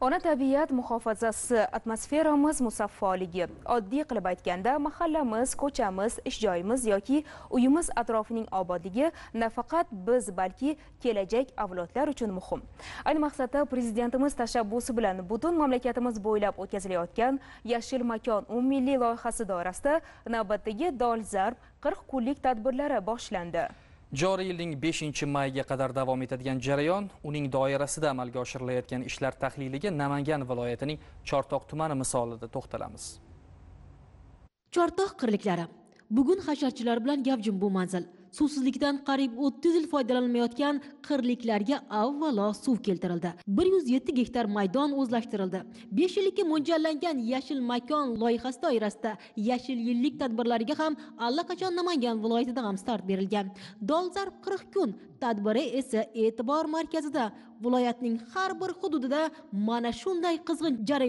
ona tabiat muhofazasi atmosferamiz musaffoligi oddiy qilib aytganda mahallamiz ko'chamiz ish joyimiz yoki uyimiz atrofining obodligi nafaqat biz balki kelajak avlodlar uchun muhim ayni maqsadda prezidentimiz tashabbusi bilan butun mamlakatimiz bo'ylab o'tkazilayotgan yashil makon umummilliy loyihasi doirasida navbatdagi dolzarb qirq kunlik tadbirlari boshlandi joriy yilning 5 mayga qadar davom etadigan jarayon uning doirasida amalga oshirilayotgan ishlar tahliliga namangan viloyatining chortoq tumani misolida to'xtalamiz chortoq qirliklari bugun hasharchilar bilan gavjum bu manzil suvsizlikdan qariyb 30 yil foydalanilmayotgan qirliklarga avvalo suv keltirildi 107 gektar maydon o'zlashtirildi 5 yillikka mo'ljallangan yashil makon loyihasi doirasida yashil yillik tadbirlariga ham allaqachon Namangan viloyatida ham start berilgan dolzarb 40 kun tadbiri esa e'tibor markazida viloyatning har bir hududida mana shunday qizg'in jarayon